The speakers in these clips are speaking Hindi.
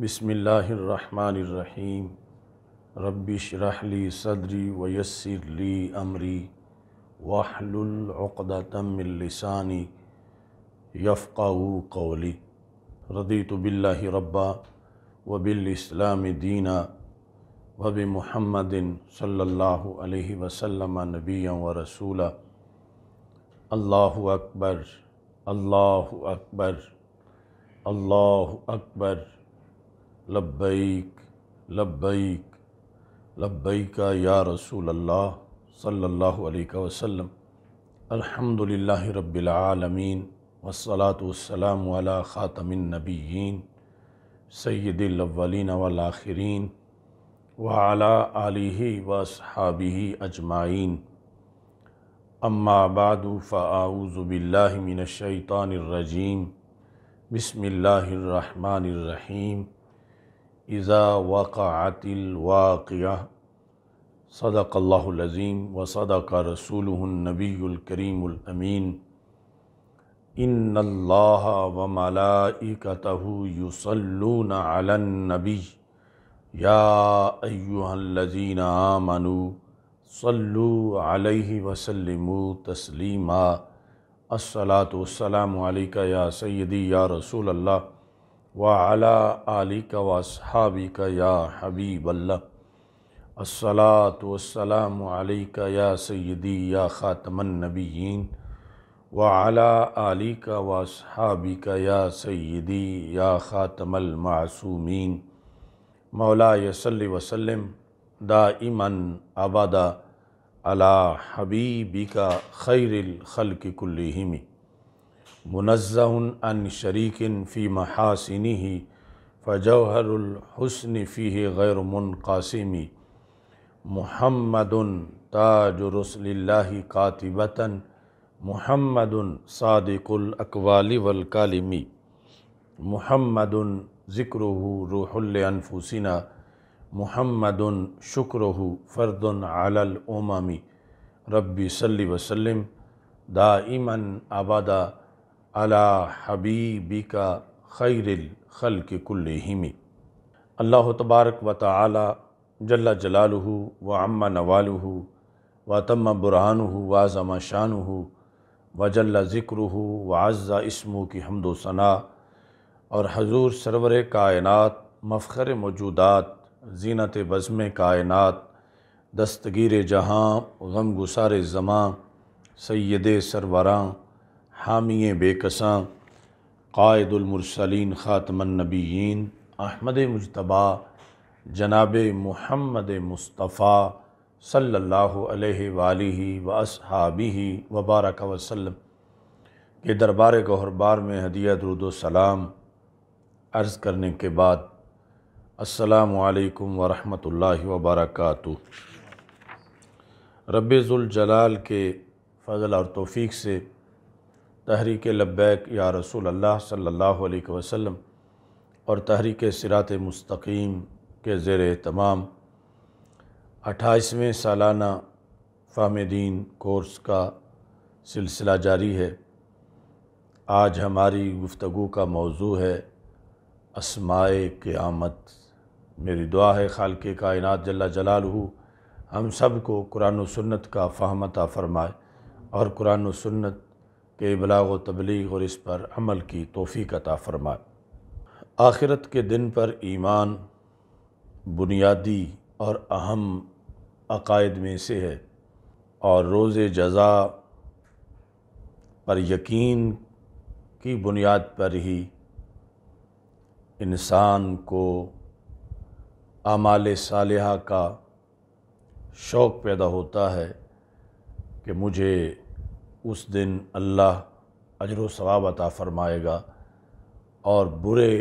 बसमीम रबिश रहली सदरी वयसरली अमरी वाहलतमिलसानी यफ़ा कौली रदी तो बिल्ला रब्बा वबिलस्लाम दीना वब महमदिन सल्ला वसलम नबी व रसूला अल्लाह अकबर अल्लाह अकबर अल्लाह अकबर लब्बैक लब्बैक लब्बैका या रसूल अल्लाह सल्लल्लाहु अलैहि वसल्लम अल्हम्दुलिल्लाह रब्बिल आलमीन वस्सलातु वस्सलाम अला ख़ातमिन नबीन सैदिल अव्वलिन वल आखिरीन व अला आलिहि व असहाबिहि अजमाइन अम्मा बादु फ़ाऊज़ु बिल्लाहि मिनश शैतानिर रजीम बिस्मिल्लाहिर रहमानिर रहीम इज़ा वाक़ातिल वाक़िया सदाकल्लाज़ीम व सदाक रसूलनबीकरीमीन इन अल्लाह व मलाइकतह युसल्लून अलन्नबी या अय्युहल्लज़ीन आमनु सल्लु अलैहि वसल्लिमु तस्लीमा अस्सलातु वस्सलामु अलैका या सय्यदी या रसूल अल्लाह वाला अली का वासहाबी का या हबी बल्ला हबीब अल्लाह असलातम का या सैदी या ख़ातमन नबीन वाला अली का वासहाबी का या सैदी या ख़ातमल मासूमीन मौला यसल वसलम दा इमन अबदा अला हबीबी का खैरखल की कुल्लिमी मुनज़न शरीकिन फ़ी महासिनी ही फ़जहरहसन फ़ी गैर मुनकासमी महमद ताजरसल्ला कातिबता महमद सादिकुलकवाली वलकालिमी महमद ज़िक्र रूहलफूसिना महमद शुक्र फ़र्द अलमी रबी सल्ली वसलम दाइमन आबादा अला हबीबी का खैरिल खल के कुल हिमी अल्लाह तबारक व ताली जल्ला जलालह व अम्मा नवालह व तम बुरहान व आज़मा शान व जल्ला ज़िक्र व आज़ा इसमों की हमदोसना सना और हजूर सरवर कायनत मफ़र मौजूदात जीनत बज़म कायनत दस्तगीर जहाँ गम गुसार ज़मां सैद सरवरां हामी बेकसा कायदुलमरसलिन ख़ातमनबीन अहमद मुशतबा जनाब महमद मुस्तफ़ा सल्ला वसहाबी वबारक वसलम के दरबार गहरबार में हदिया दरुदोसलाम अर्ज़ करने के बाद असलकम वरहमल वबरक रब्ज़ुलजलाल के फ़जल और तोफ़ी से तहरीक लब्बैक या रसूल अल्लाह सल्लल्लाहु अलैहि वसल्लम और तहरीक सिरात मुस्तकीम के ज़ेर तमाम अट्ठाईसवें सालाना फ़ाम कोर्स का सिलसिला जारी है आज हमारी गुफ्तु का मौजू है असमाय क़्यामत मेरी दुआ है खाल के कायनत जल्ला जलालहू हम सब को कुरान सुन्नत का फ़हमता फ़रमाए और कुरान सुन्नत के इबलाग तबलीग और इस पर अमल की तोफ़ी अता फ़रमाए आखिरत के दिन पर ईमान बुनियादी और अहम अकायद में से है और रोज़ जज़ा पर यकीन की बुनियाद पर ही इंसान को आमाल साल का शौक़ पैदा होता है कि मुझे उस दिन अल्लाह अजर सवाब अता फ़रमाएगा और बुरे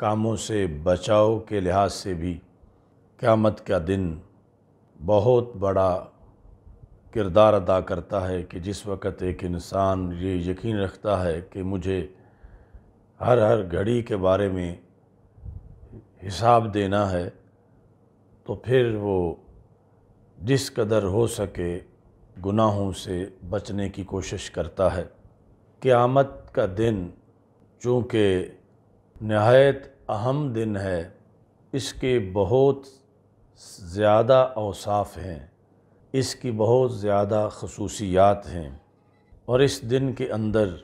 कामों से बचाव के लिहाज से भी क़्यामत का दिन बहुत बड़ा किरदार अदा करता है कि जिस वक़्त एक इंसान ये यकीन रखता है कि मुझे हर हर घड़ी के बारे में हिसाब देना है तो फिर वो जिस कदर हो सके गुनाहों से बचने की कोशिश करता है क़्यामत का दिन चूँकि नहायत अहम दिन है इसके बहुत ज़्यादा अवसाफ़ हैं इसकी बहुत ज़्यादा खसूसियात हैं और इस दिन के अंदर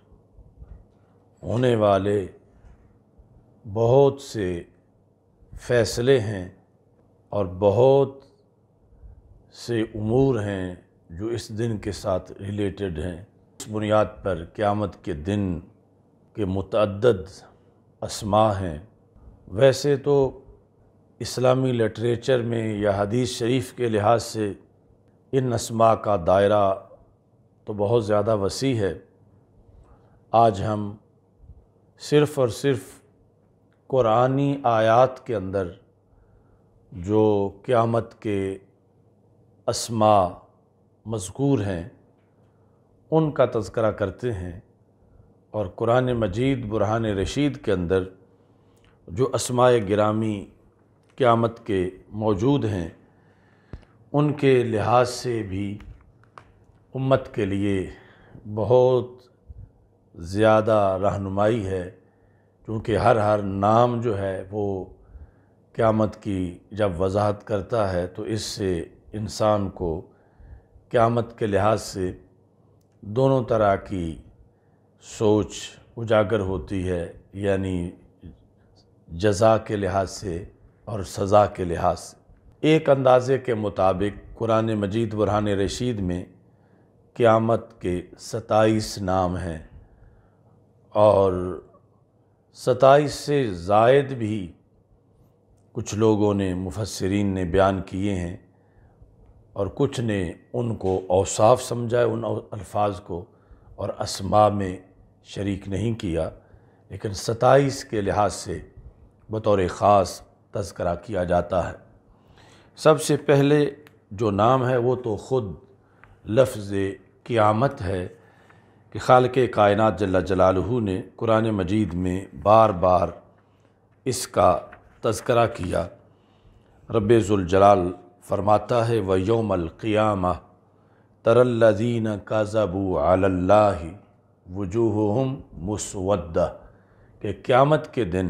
होने वाले बहुत से फ़ैसले हैं और बहुत से उमूर हैं जो इस दिन के साथ रिलेटेड हैं उस बुनियाद पर क़्यामत के दिन के मतद असमा हैं वैसे तो इस्लामी लिटरेचर में या हदीस शरीफ के लिहाज से इन असमा का दायरा तो बहुत ज़्यादा वसी है आज हम सिर्फ़ और सिर्फ़ कुरानी आयात के अंदर जो क़्यामत के असमा मजकूर हैं उनका तस्करा करते हैं और कुरान मजीद बुरहान रशीद के अंदर जो असमाय ग्रामी क़्यामत के मौजूद हैं उनके लिहाज से भी उम्मत के लिए बहुत ज़्यादा रहनुमाई है क्योंकि हर हर नाम जो है वो क़्यामत की जब वजाहत करता है तो इससे इंसान को क़्यामत के लिहाज से दोनों तरह की सोच उजागर होती है यानी जजा के लिहाज से और सज़ा के लिहाज से एक अंदाज़े के मुताबिक कुरान मजीद बुरहान रशीद में क़्यामत के सताईस नाम हैं और सताईस से जायद भी कुछ लोगों ने मुफसरीन ने बयान किए हैं और कुछ ने उनको अवसाफ समझा उन अल्फाज को और असमा में शरीक नहीं किया लेकिन सताईस के लिहाज से बतौर ख़ास तस्करा किया जाता है सबसे पहले जो नाम है वो तो ख़ुद लफ्ज़ क़ियामत है कि खाल के कायनत जल्ला जलालहू ने कुरान मजीद में बार बार इसका तस्करा किया जलाल फरमाता है व का जबू काजबू आल्ला हम मुसवद के क़्यामत के दिन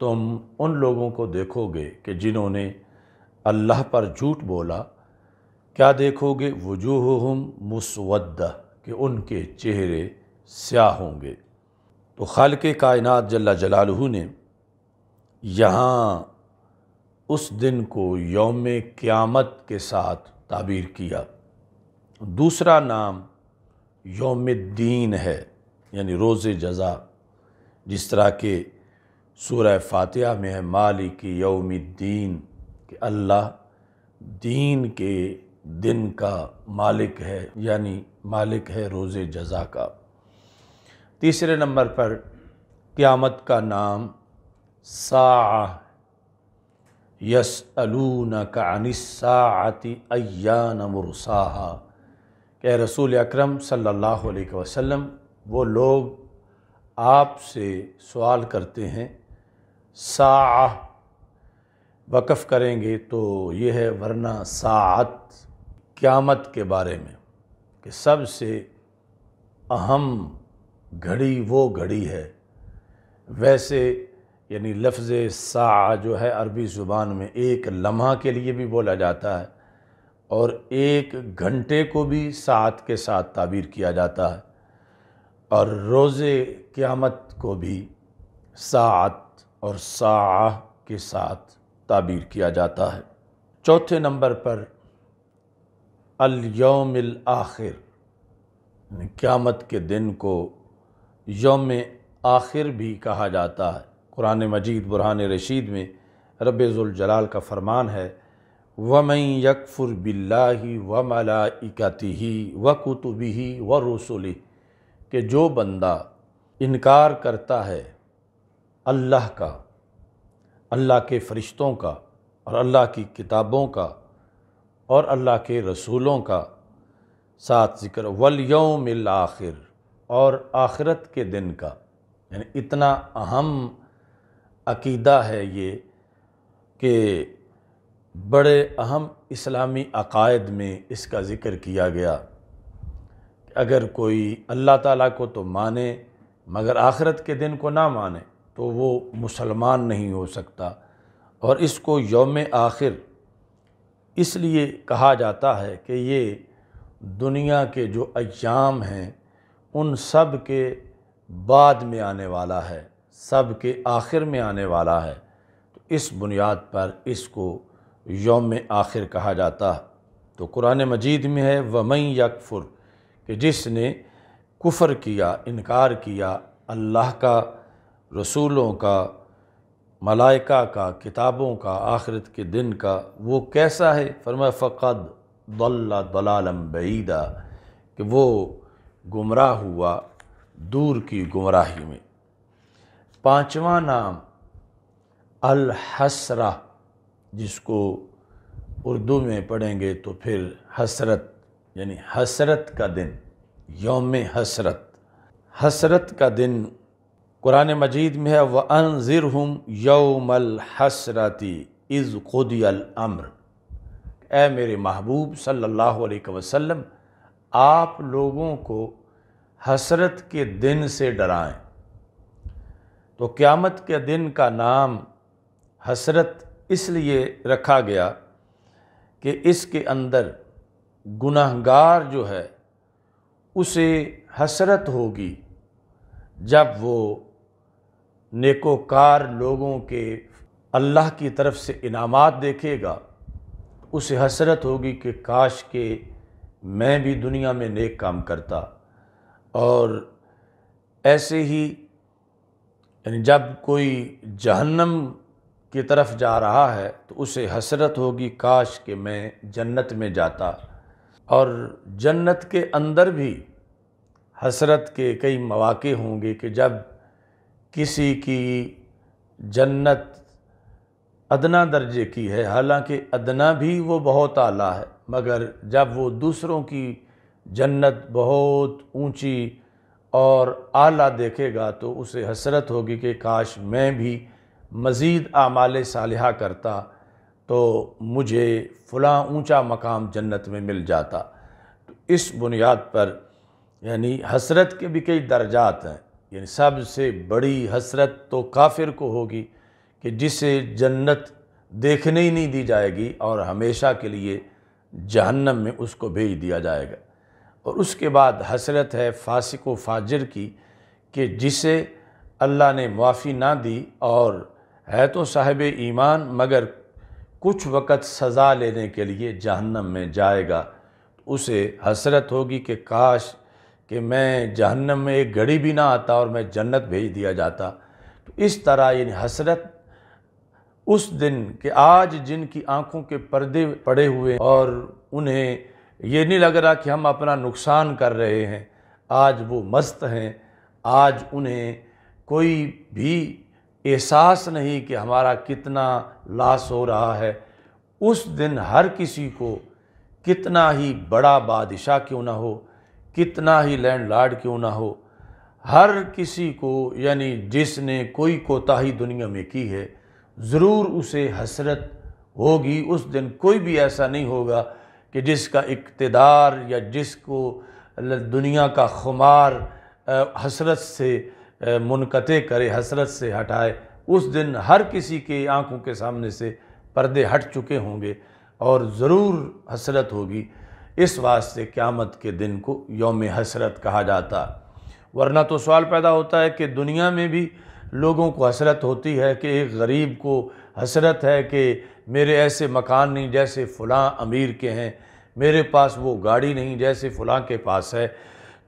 तुम उन लोगों को देखोगे कि जिन्होंने अल्लाह पर झूठ बोला क्या देखोगे हम मुसवद के उनके चेहरे स्याह होंगे तो खाल के कायनत जल्ला जलालहू ने यहाँ उस दिन को योम क़्यामत के साथ ताबीर किया दूसरा नाम योम दीन है यानी रोज़ जज़ा जिस तरह के सूर फातह में है मालिक योम दीन कि अल्लाह दीन के दिन का मालिक है यानी मालिक है रोज़ जज़ा का तीसरे नंबर पर क़्यामत का नाम सा यस अलून कानिसाति अयान मुरसाहा के रसूल अक्रम सल्लल्लाहु अलैहि वो लोग आपसे सवाल करते हैं सा वक़फ़ करेंगे तो ये है वरना सात क़्यामत के बारे में कि सबसे अहम घड़ी वो घड़ी है वैसे यानी लफ्ज़ सा जो है अरबी ज़ुबान में एक लम्हा के लिए भी बोला जाता है और एक घंटे को भी सात के साथ ताबीर किया जाता है और रोज़ क़्यामत को भी सात और सा के साथ ताबीर किया जाता है चौथे नंबर पर अलयोमिल आखिर क़्यामत के दिन को योम आखिर भी कहा जाता है कुरान मजीद बुरहान रशीद में रबाल का फरमान है व वमई यकफ़ुर बिल्ला व मलाइकती व कुतुबी व रसुल के जो बंदा इनकार करता है अल्लाह का अल्लाह के फ़रिश्तों का और अल्लाह की किताबों का और अल्लाह के रसूलों का साथ ज़िक्र वलयोम आखिर और आखिरत के दिन का यानी इतना अहम अकीदा है ये कि बड़े अहम इस्लामी अकायद में इसका ज़िक्र किया गया अगर कोई अल्लाह ताला को तो माने मगर आखरत के दिन को ना माने तो वो मुसलमान नहीं हो सकता और इसको योम आखिर इसलिए कहा जाता है कि ये दुनिया के जो अयाम हैं उन सब के बाद में आने वाला है सब के आखिर में आने वाला है तो इस बुनियाद पर इसको योम आखिर कहा जाता तो कुरान मजीद में है वमई यकफुर कि जिसने कुफर किया इनकार किया अल्लाह का रसूलों का मलाइका का किताबों का आखिरत के दिन का वो कैसा है फरमा फ़क़द दल्ला दलालम बीदा कि वो गुमराह हुआ दूर की गुमराही में पांचवा नाम अल हसरा जिसको उर्दू में पढ़ेंगे तो फिर हसरत यानी हसरत का दिन योम हसरत हसरत का दिन कुरान मजीद में है व अनज़िर हम यौमल हसरती इज़ खुद अम्र ए मेरे महबूब सल्लल्लाहु अलैहि वसल्लम आप लोगों को हसरत के दिन से डराएं तो क़्यामत के दिन का नाम हसरत इसलिए रखा गया कि इसके अंदर गुनाहगार जो है उसे हसरत होगी जब वो नेकोकार लोगों के अल्लाह की तरफ से इनामात देखेगा उसे हसरत होगी कि काश के मैं भी दुनिया में नेक काम करता और ऐसे ही यानी जब कोई जहन्नम की तरफ जा रहा है तो उसे हसरत होगी काश कि मैं जन्नत में जाता और जन्नत के अंदर भी हसरत के कई मौाक़े होंगे कि जब किसी की जन्नत अदना दर्जे की है हालांकि अदना भी वो बहुत आला है मगर जब वो दूसरों की जन्नत बहुत ऊंची और आला देखेगा तो उसे हसरत होगी कि काश मैं भी मज़ीद आमाल सालहा करता तो मुझे फ़लाँ ऊंचा मकाम जन्नत में मिल जाता तो इस बुनियाद पर यानी हसरत के भी कई दर्जात हैं यानी सबसे बड़ी हसरत तो काफिर को होगी कि जिसे जन्नत देखने ही नहीं दी जाएगी और हमेशा के लिए जहन्नम में उसको भेज दिया जाएगा और उसके बाद हसरत है फासिक व फाजर की कि जिसे अल्लाह ने माफ़ी ना दी और है तो साहब ईमान मगर कुछ वक़्त सज़ा लेने के लिए जहन्नम में जाएगा तो उसे हसरत होगी कि काश कि मैं जहन्नम में एक घड़ी भी ना आता और मैं जन्नत भेज दिया जाता तो इस तरह यानी हसरत उस दिन के आज जिनकी आँखों के पर्दे पड़े हुए और उन्हें ये नहीं लग रहा कि हम अपना नुकसान कर रहे हैं आज वो मस्त हैं आज उन्हें कोई भी एहसास नहीं कि हमारा कितना लाश हो रहा है उस दिन हर किसी को कितना ही बड़ा बादशाह क्यों ना हो कितना ही लैंड लॉर्ड क्यों ना हो हर किसी को यानी जिसने कोई कोताही दुनिया में की है ज़रूर उसे हसरत होगी उस दिन कोई भी ऐसा नहीं होगा कि जिसका इकतदार या जिसको दुनिया का खुमार हसरत से मुनक़ करे हसरत से हटाए उस दिन हर किसी के आंखों के सामने से पर्दे हट चुके होंगे और ज़रूर हसरत होगी इस वास्ते क़्यामत के दिन को योम हसरत कहा जाता वरना तो सवाल पैदा होता है कि दुनिया में भी लोगों को हसरत होती है कि एक गरीब को हसरत है कि मेरे ऐसे मकान नहीं जैसे फ़लाँ अमीर के हैं मेरे पास वो गाड़ी नहीं जैसे फ़लाँ के पास है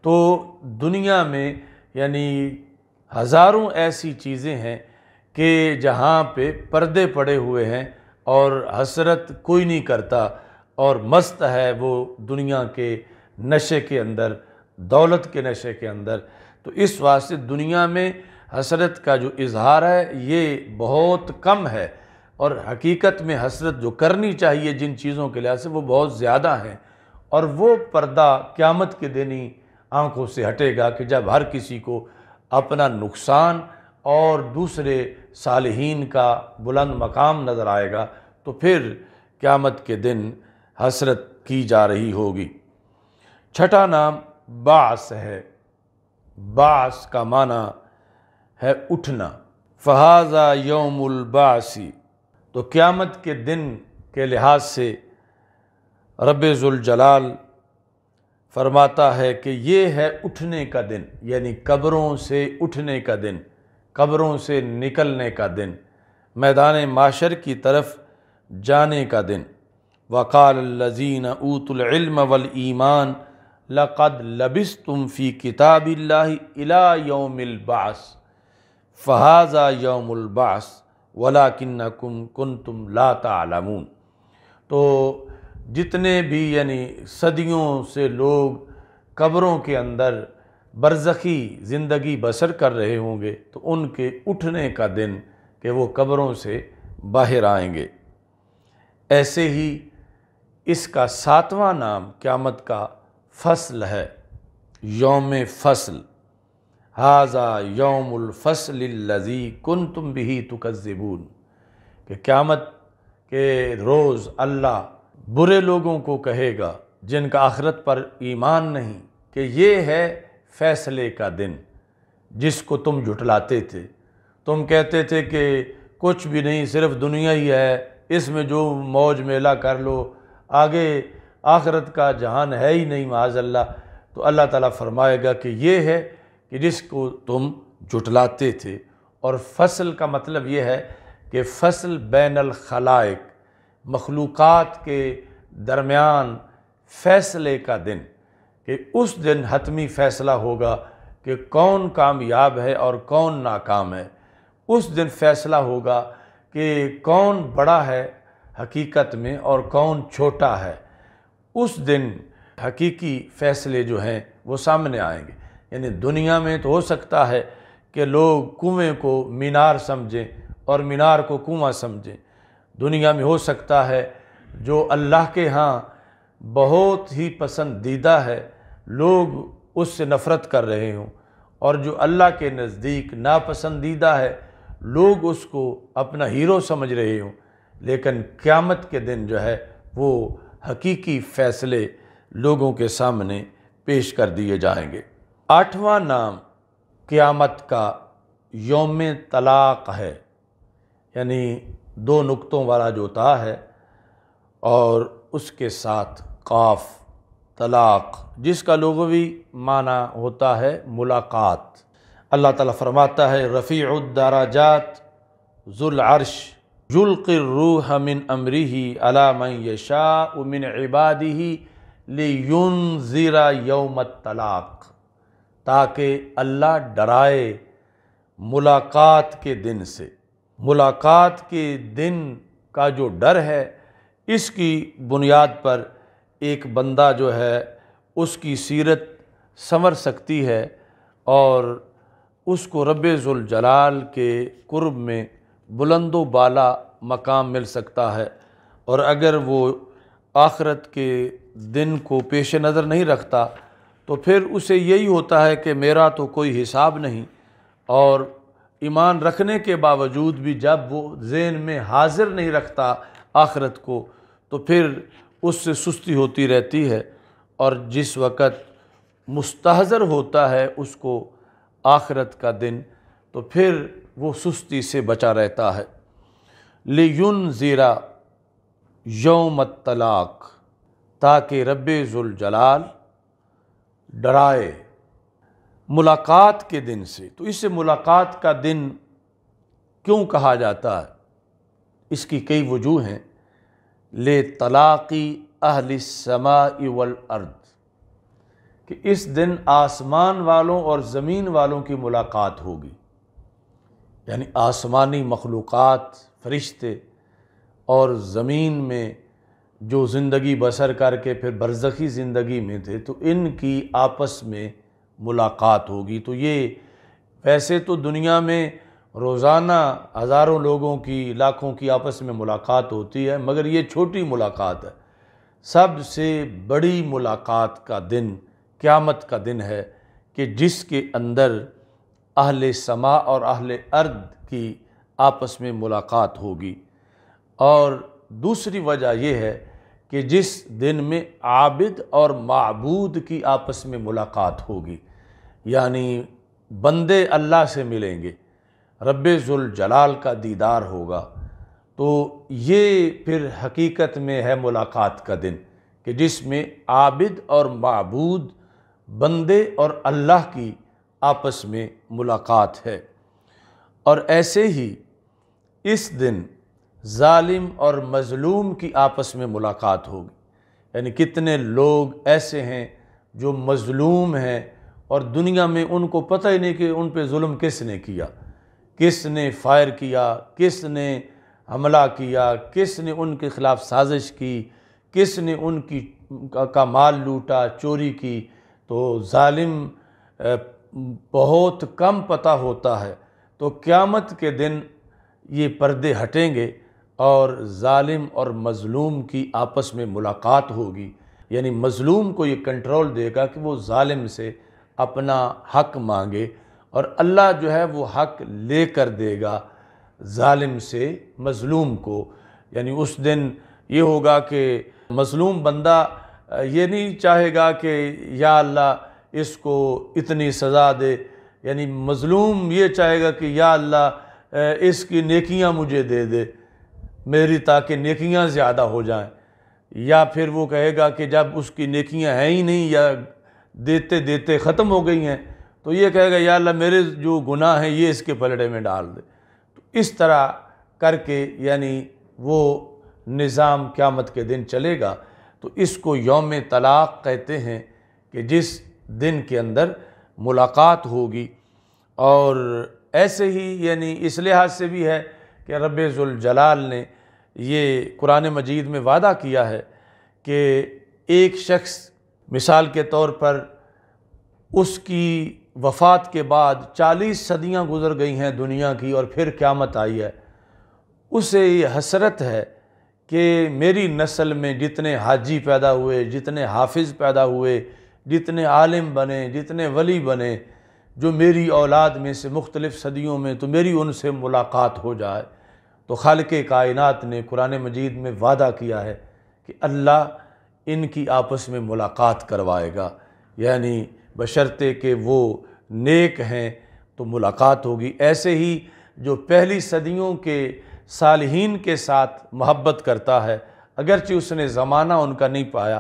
तो दुनिया में यानी हज़ारों ऐसी चीज़ें हैं कि जहाँ पे पर्दे पड़े हुए हैं और हसरत कोई नहीं करता और मस्त है वो दुनिया के नशे के अंदर दौलत के नशे के अंदर तो इस वास्ते दुनिया में हसरत का जो इजहार है ये बहुत कम है और हकीकत में हसरत जो करनी चाहिए जिन चीज़ों के लिहाज से वो बहुत ज़्यादा हैं और वो पर्दा क़्यामत के दिन ही आँखों से हटेगा कि जब हर किसी को अपना नुकसान और दूसरे सालहीन का बुलंद मकाम नज़र आएगा तो फिर क़्यामत के दिन हसरत की जा रही होगी छठा नाम बास है बास का माना है उठना फहाजा यौमुलबासी तो क़्यामत के दिन के लिहाज से जलाल फरमाता है कि ये है उठने का दिन यानी कब्रों से उठने का दिन कब्रों से निकलने का दिन मैदान माशर की तरफ जाने का दिन वक़ाल लजीन ऊतम वल ईमान लक़द लबिस तुम फ़ी किताब ला योमिलबास फ़हाज़ा योमुलबास वला किन्नकुम कुम कन तुम लाता तमून तो जितने भी यानी सदियों से लोग कब्रों के अंदर बरज़खी ज़िंदगी बसर कर रहे होंगे तो उनके उठने का दिन कि वो कब्रों से बाहर आएंगे ऐसे ही इसका सातवां नाम क़्यामत का फसल है योम फसल हाजा लज़ी कन तुम भी तुकज़बून कि क़्यामत के रोज़ अल्लाह बुरे लोगों को कहेगा जिनका आखरत पर ईमान नहीं कि ये है फ़ैसले का दिन जिसको तुम जुटलाते थे तुम कहते थे कि कुछ भी नहीं सिर्फ दुनिया ही है इसमें जो मौज मेला कर लो आगे आखरत का जहान है ही नहीं माजल्ला तो अल्लाह ताला फरमाएगा कि ये है कि जिसको तुम जुटलाते थे और फसल का मतलब ये है कि फसल बैन खलाइक मखलूक़ के दरमियान फ़ैसले का दिन कि उस दिन हतमी फ़ैसला होगा कि कौन कामयाब है और कौन नाकाम है उस दिन फ़ैसला होगा कि कौन बड़ा है हकीकत में और कौन छोटा है उस दिन हकीकी फ़ैसले जो हैं वो सामने आएंगे यानी दुनिया में तो हो सकता है कि लोग कुएँ को मीनार समझें और मीनार को कुआँ समझें दुनिया में हो सकता है जो अल्लाह के यहाँ बहुत ही पसंदीदा है लोग उससे नफ़रत कर रहे हों और जो अल्लाह के नज़दीक नापसंदीदा है लोग उसको अपना हीरो समझ रहे हों लेकिन क़्यामत के दिन जो है वो हकीकी फ़ैसले लोगों के सामने पेश कर दिए जाएंगे आठवां नाम क़यामत का योम तलाक़ है यानी दो नुक्तों वाला जो ता है और उसके साथ काफ तलाक़ जिसका लोगवी माना होता है मुलाकात अल्लाह ताला फरमाता है रफ़ीदाराजात जुल जुल्क़रूह मिन अमरी ही अलामन शाह उमिन इबादी ली यून ज़ीरा यौम तलाक़ ताकि अल्लाह डराए मुलाकात के दिन से मुलाकात के दिन का जो डर है इसकी बुनियाद पर एक बंदा जो है उसकी सीरत संवर सकती है और उसको जलाल के कुर्ब में बुलंदो बाला मकाम मिल सकता है और अगर वो आखरत के दिन को पेश नज़र नहीं रखता तो फिर उसे यही होता है कि मेरा तो कोई हिसाब नहीं और ईमान रखने के बावजूद भी जब वो जेन में हाजिर नहीं रखता आखरत को तो फिर उससे सुस्ती होती रहती है और जिस वक़्त मुस्तहज़र होता है उसको आखरत का दिन तो फिर वो सुस्ती से बचा रहता है लेयुन ज़ीरा योम तलाक ताकि जलाल डराए मुलाकात के दिन से तो इसे मुलाकात का दिन क्यों कहा जाता है इसकी कई वजूह हैं ले तलाक़ी अहल समा वल अर्द कि इस दिन आसमान वालों और ज़मीन वालों की मुलाकात होगी यानी आसमानी मखलूक़ात फरिश्ते और ज़मीन में जो ज़िंदगी बसर करके फिर बरज़खी ज़िंदगी में थे तो इनकी आपस में मुलाकात होगी तो ये वैसे तो दुनिया में रोज़ाना हज़ारों लोगों की लाखों की आपस में मुलाकात होती है मगर ये छोटी मुलाकात है सबसे बड़ी मुलाकात का दिन क़्यामत का दिन है कि जिसके अंदर अहल समा और अहल अर्द की आपस में मुलाकात होगी और दूसरी वजह यह है कि जिस दिन में आबिद और मबूद की आपस में मुलाकात होगी यानी बंदे अल्लाह से मिलेंगे जलाल का दीदार होगा तो ये फिर हकीकत में है मुलाकात का दिन कि जिसमें आबिद और मबूद बंदे और अल्लाह की आपस में मुलाकात है और ऐसे ही इस दिन ज़ालिम और मज़लूम की आपस में मुलाकात होगी यानी कितने लोग ऐसे हैं जो मज़लूम हैं और दुनिया में उनको पता ही नहीं कि उन पर जुल्म किसने किया किसने फायर किया किसने हमला किया किसने उनके ख़िलाफ़ साजिश की किसने उनकी का माल लूटा चोरी की तो ालिम बहुत कम पता होता है तो क़्यामत के दिन ये पर्दे हटेंगे और ालिम और मज़लूम की आपस में मुलाकात होगी यानी मज़लूम को ये कंट्रोल देगा कि वो ालिम से अपना हक मांगे और अल्लाह जो है वो हक ले कर देगा ालिम से मज़लूम को यानी उस दिन ये होगा कि मज़लूम बंदा ये नहीं चाहेगा कि या अल्लाह इसको इतनी सज़ा दे यानी मज़लूम ये चाहेगा कि या अल्लाह इसकी नेकियां मुझे दे दे मेरी ताकि नेकियां ज़्यादा हो जाएं या फिर वो कहेगा कि जब उसकी नेकियां हैं ही नहीं या देते देते ख़त्म हो गई हैं तो ये कहेगा या अल्लाह मेरे जो गुनाह हैं ये इसके पलड़े में डाल दे तो इस तरह करके यानी वो निज़ाम क़्यामत के दिन चलेगा तो इसको योम तलाक़ कहते हैं कि जिस दिन के अंदर मुलाकात होगी और ऐसे ही यानी इस लिहाज से भी है कि रब जलाल ने ये कुरान मजीद में वादा किया है कि एक शख्स मिसाल के तौर पर उसकी वफ़ात के बाद चालीस सदियां गुज़र गई हैं दुनिया की और फिर क़्यामत आई है उसे ये हसरत है कि मेरी नस्ल में जितने हाजी पैदा हुए जितने हाफिज़ पैदा हुए जितने आलिम बने जितने वली बने जो मेरी औलाद में से मुख्तलिफ़ सदियों में तो मेरी उनसे मुलाकात हो जाए तो खाल के कायनत ने कुरान मजीद में वादा किया है कि अल्लाह इनकी आपस में मुलाकात करवाएगा यानी बशर्ते के वो नेक हैं तो मुलाकात होगी ऐसे ही जो पहली सदियों के सालहीन के साथ मोहब्बत करता है अगरचि उसने ज़माना उनका नहीं पाया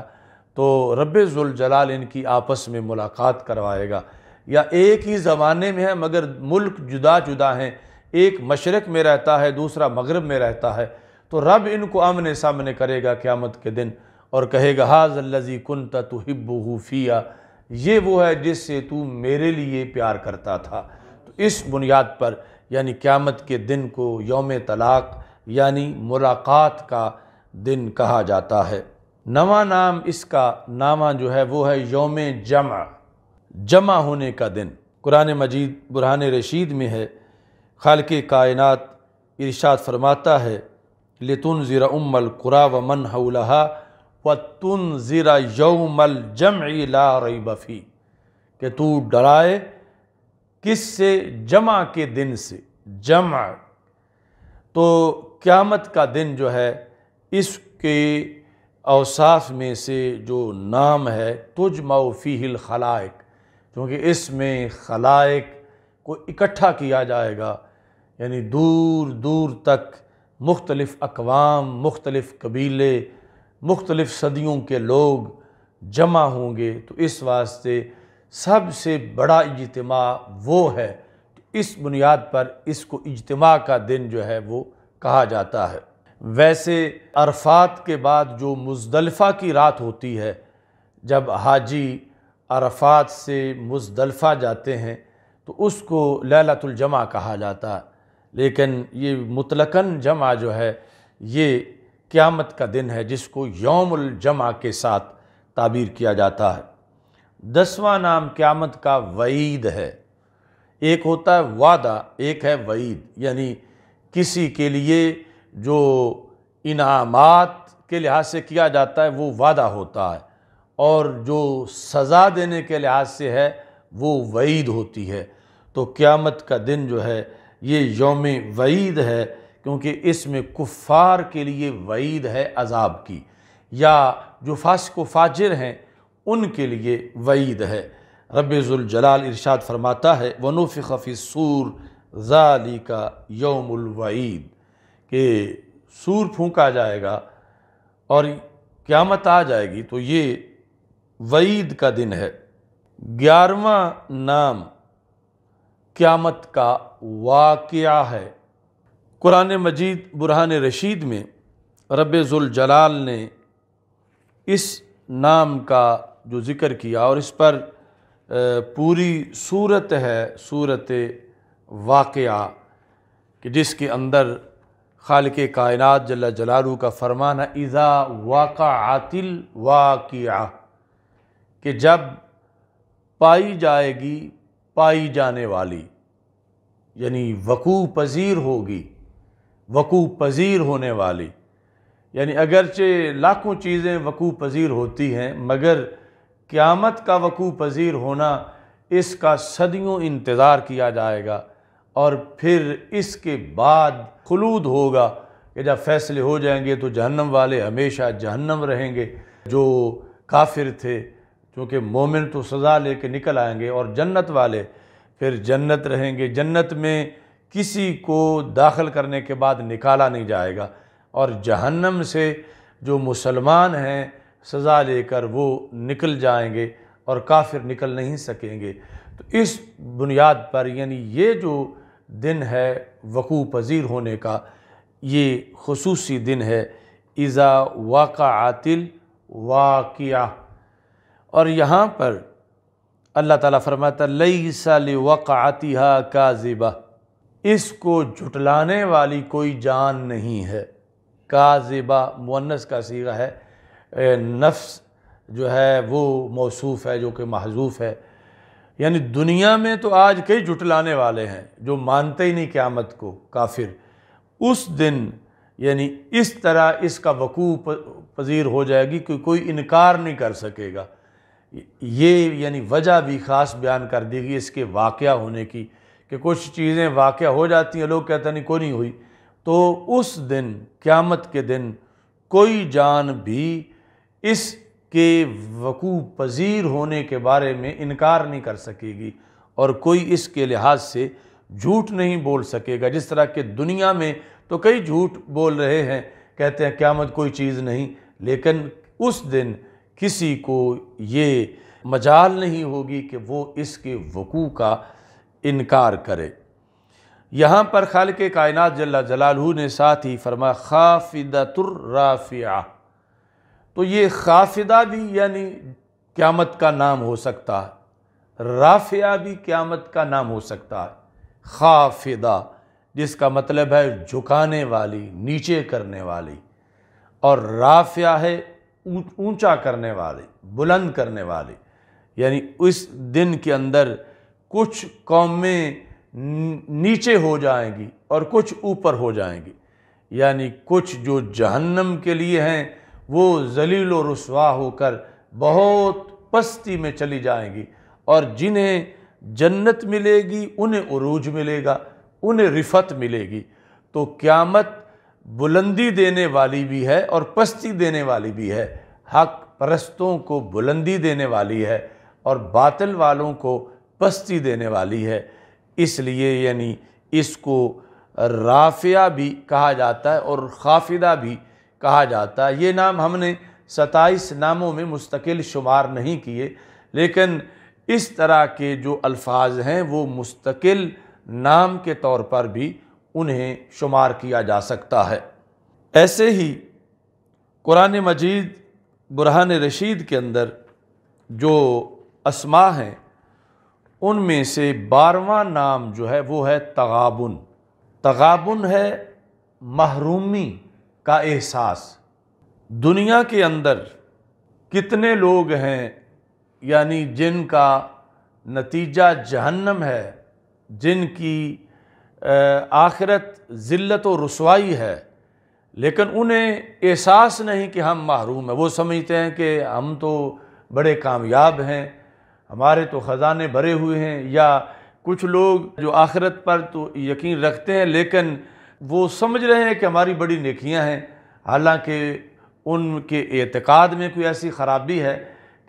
तो रबाल इनकी आपस में मुलाकात करवाएगा या एक ही ज़माने में है मगर मुल्क जुदा जुदा हैं एक मशरक़ में रहता है दूसरा मगरब में रहता है तो रब इनको आमने सामने करेगा क़्यामत के दिन और कहेगा हाज लजी कन तो हिब्बूफ़िया ये वो है जिससे तू मेरे लिए प्यार करता था तो इस बुनियाद पर यानि क़्यामत के दिन को योम तलाक़ यानी मुलाकात का दिन कहा जाता है नवा नाम इसका नामा जो है वो है योम जमा जमा होने का दिन कुरान मजीद बुरहान रशीद में है खाल के कायनत इर्शाद फरमाता है लतुन ज़ीरा उमल कुरा व मन हउलहा व तुन ज़ीरा यौमल जम ला रई बफ़ी के तू डराए किस से जमा के दिन से जमा तो क़्यामत का दिन जो है इसके अवसाफ में से जो नाम है तुज मऊफ़ील खलाइक क्योंकि इसमें खलाइक को इकट्ठा किया जाएगा यानी दूर दूर तक मुख्तलफ़ अकवाम मुख्तलफ़ कबीले मुख्तलफ़ सदियों के लोग जमा होंगे तो इस वास्ते सबसे बड़ा इजतमा वो है इस बुनियाद पर इसको इजतमा का दिन जो है वो कहा जाता है वैसे अरफात के बाद जो मुजदलफ़ा की रात होती है जब हाजी अरफात से मुजदलफ़ा जाते हैं तो उसको लैलतुलजमा कहा जाता है लेकिन ये मुतलकन जमा जो है ये क़्यामत का दिन है जिसको यौमुल जमा के साथ ताबीर किया जाता है दसवां नाम क़्यामत का वईद है एक होता है वादा एक है वईद यानी किसी के लिए जो इनामात के लिहाज से किया जाता है वो वादा होता है और जो सज़ा देने के लिहाज से है वो वईद होती है तो क़्यामत का दिन जो है ये योम वईद है क्योंकि इसमें कुफ़ार के लिए वईद है अजाब की या जो फासको फाजिर हैं उनके लिए वईद है रबाल इरशाद फरमाता है वनफ़ खफ़ी सूर ज़ाली का यौमवईद के सूर फूका जाएगा और क़्यामत आ जाएगी तो ये वईद का दिन है ग्यारहवा नाम क़्यामत का वाक़ है कुरान मजीद बुरहान रशीद में रबाल ने इस नाम का जो ज़िक्र किया और इस पर पूरी सूरत है सूरत वाक़ कि जिसके अंदर खाल के कायनत जल्ला जलालू का फरमान है इज़ा वाक़ आतिल वाक़ कि जब पाई जाएगी पाई जाने वाली यानी वकू पजीर होगी वकू पजीर होने वाली यानी अगरचे लाखों चीज़ें वकू पजीर होती हैं मगर क़्यामत का वकू पजीर होना इसका सदियों इंतज़ार किया जाएगा और फिर इसके बाद खलूद होगा कि जब फैसले हो जाएंगे तो जहन्नम वाले हमेशा जहन्नम रहेंगे जो काफिर थे क्योंकि मोमिन तो सज़ा ले कर निकल आएंगे और जन्नत वाले फिर जन्नत रहेंगे जन्नत में किसी को दाखिल करने के बाद निकाला नहीं जाएगा और जहन्नम से जो मुसलमान हैं सज़ा लेकर वो निकल जाएंगे और काफिर निकल नहीं सकेंगे तो इस बुनियाद पर यानी ये जो दिन है वकू पज़ीर होने का ये खसूसी दिन है इज़ा वाक़ आतिल वाक़ और यहाँ पर अल्लाह ताला फरमाता लई साल वक़ातिहा काजिबा इसको जुटलाने वाली कोई जान नहीं है काजिबा मुन्नस का सीगा है नफ्स जो है वो मौसूफ़ है जो कि महजूफ़ है यानी दुनिया में तो आज कई जुटलाने वाले हैं जो मानते ही नहीं क़्यामत को काफिर उस दिन यानी इस तरह इसका वकूफ़ पजीर हो जाएगी कि कोई इनकार नहीं कर सकेगा ये यानी वजह भी ख़ास बयान कर दी गई इसके वाक़ होने की कि कुछ चीज़ें वाक़ हो जाती हैं लोग कहते नहीं को नहीं हुई तो उस दिन क़्यामत के दिन कोई जान भी इसके वकू पजीर होने के बारे में इनकार नहीं कर सकेगी और कोई इसके लिहाज से झूठ नहीं बोल सकेगा जिस तरह के दुनिया में तो कई झूठ बोल रहे हैं कहते हैं क़्यामत कोई चीज़ नहीं लेकिन उस दिन किसी को ये मजाल नहीं होगी कि वो इसके वकू का इनकार करे यहाँ पर खाल के कायनात जल्ला जलालू ने साथ ही फरमा खाफिदतुर्राफ़िया तो ये खाफिदा भी यानी क़्यामत का नाम हो सकता है राफ़िया भी क़्यामत का नाम हो सकता है खाफिदा जिसका मतलब है झुकाने वाली नीचे करने वाली और राफ़िया है ऊंचा करने वाले बुलंद करने वाले यानी उस दिन के अंदर कुछ कौमें नीचे हो जाएंगी और कुछ ऊपर हो जाएंगी यानी कुछ जो जहन्नम के लिए हैं वो जलील और रसवा होकर बहुत पस्ती में चली जाएंगी और जिन्हें जन्नत मिलेगी उन्हें उरूज मिलेगा उन्हें रिफत मिलेगी तो क़्यामत बुलंदी देने वाली भी है और पस्ती देने वाली भी है हक परस्तों को बुलंदी देने वाली है और बातिल वालों को पस्ती देने वाली है इसलिए यानी इसको राफिया भी कहा जाता है और खाफिदा भी कहा जाता है ये नाम हमने सताईस नामों में मुस्तकिल शुमार नहीं किए लेकिन इस तरह के जो अल्फाज हैं वो मुस्तकिल नाम के तौर पर भी उन्हें शुमार किया जा सकता है ऐसे ही कुरान मजीद बुरहान रशीद के अंदर जो असमा हैं उनमें से बारवा नाम जो है वो है तगाबन तगाबन है महरूमी का एहसास दुनिया के अंदर कितने लोग हैं यानी जिनका नतीजा जहन्नम है जिनकी आखिरत जिलत व रसवाई है लेकिन उन्हें एहसास नहीं कि हम महरूम हैं वो समझते हैं कि हम तो बड़े कामयाब हैं हमारे तो ख़जाने भरे हुए हैं या कुछ लोग जो आखिरत पर तो यकीन रखते हैं लेकिन वो समझ रहे हैं कि हमारी बड़ी नेकियां हैं हालांकि उनके एतक़ाद में कोई ऐसी ख़राबी है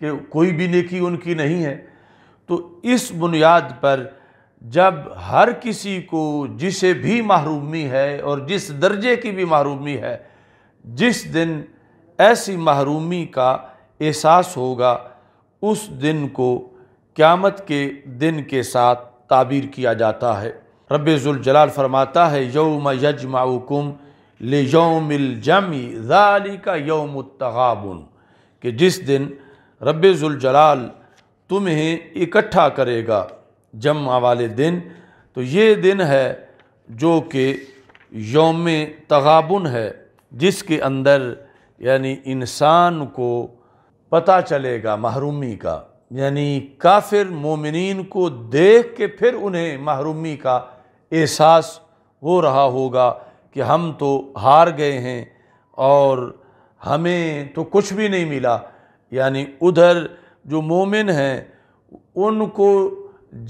कि कोई भी नेकी उनकी नहीं है तो इस बुनियाद पर जब हर किसी को जिसे भी महरूमी है और जिस दर्जे की भी महरूमी है जिस दिन ऐसी महरूमी का एहसास होगा उस दिन को क़्यामत के दिन के साथ ताबीर किया जाता है रबाल फरमाता है यौम यजमाकुम ले यौमिलजमी ज़ाली का यौम तगाबन कि जिस दिन रबाल तुम्हें इकट्ठा करेगा जम्मा वाले दिन तो ये दिन है जो कि योम तगाबन है जिसके अंदर यानी इंसान को पता चलेगा महरूमी का यानी काफिर मोमिन को देख के फिर उन्हें महरूमी का एहसास हो रहा होगा कि हम तो हार गए हैं और हमें तो कुछ भी नहीं मिला यानी उधर जो मोमिन हैं उनको